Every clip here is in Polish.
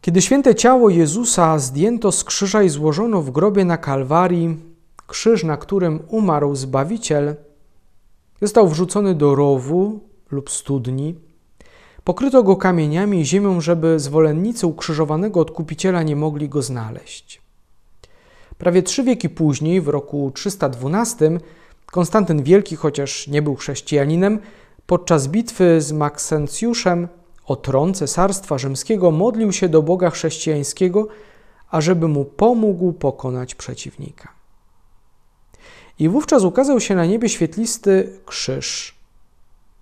Kiedy święte ciało Jezusa zdjęto z krzyża i złożono w grobie na Kalwarii, krzyż, na którym umarł Zbawiciel, został wrzucony do rowu lub studni. Pokryto go kamieniami i ziemią, żeby zwolennicy ukrzyżowanego odkupiciela nie mogli go znaleźć. Prawie trzy wieki później, w roku 312, Konstantyn Wielki, chociaż nie był chrześcijaninem, podczas bitwy z Maksencjuszem o tron cesarstwa rzymskiego modlił się do Boga chrześcijańskiego, ażeby mu pomógł pokonać przeciwnika. I wówczas ukazał się na niebie świetlisty krzyż,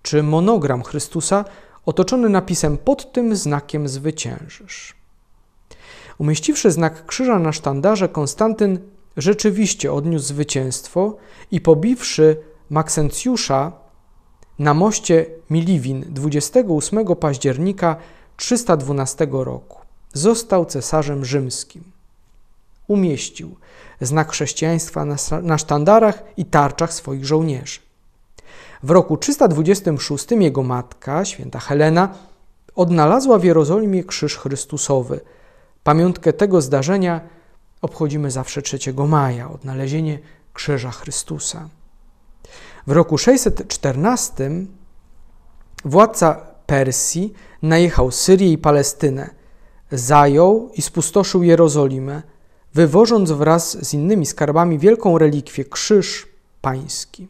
czy monogram Chrystusa, otoczony napisem pod tym znakiem zwyciężysz. Umieściwszy znak krzyża na sztandarze, Konstantyn rzeczywiście odniósł zwycięstwo i pobiwszy Maksencjusza, na moście Miliwin 28 października 312 roku. Został cesarzem rzymskim. Umieścił znak chrześcijaństwa na, sztandarach i tarczach swoich żołnierzy. W roku 326 jego matka, święta Helena, odnalazła w Jerozolimie Krzyż Chrystusowy. Pamiątkę tego zdarzenia obchodzimy zawsze 3 maja, odnalezienie Krzyża Chrystusa. W roku 614 władca Persji najechał Syrię i Palestynę, zajął i spustoszył Jerozolimę, wywożąc wraz z innymi skarbami wielką relikwię krzyż pański.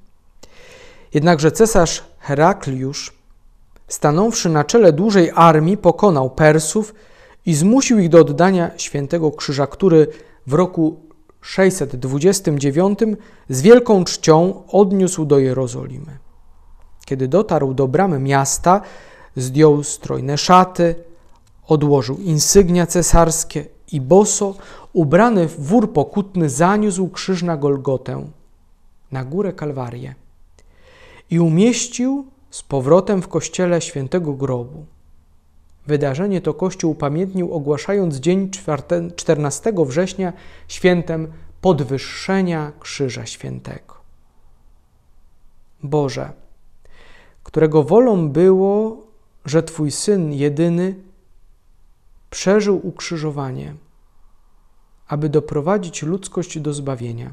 Jednakże cesarz Herakliusz, stanąwszy na czele dużej armii, pokonał Persów i zmusił ich do oddania świętego krzyża, który w roku 629 z wielką czcią odniósł do Jerozolimy. Kiedy dotarł do bramy miasta, zdjął strojne szaty, odłożył insygnia cesarskie i boso, ubrany w wór pokutny, zaniósł krzyż na Golgotę, na górę Kalwarię i umieścił z powrotem w kościele świętego grobu. Wydarzenie to Kościół upamiętnił, ogłaszając dzień 14 września świętem podwyższenia Krzyża Świętego. Boże, którego wolą było, że Twój syn jedyny przeżył ukrzyżowanie, aby doprowadzić ludzkość do zbawienia.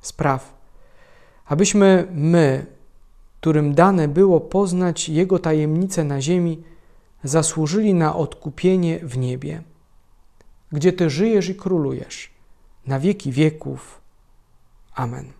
Spraw, abyśmy my, którym dane było poznać Jego tajemnice na ziemi, zasłużyli na odkupienie w niebie, gdzie Ty żyjesz i królujesz na wieki wieków. Amen.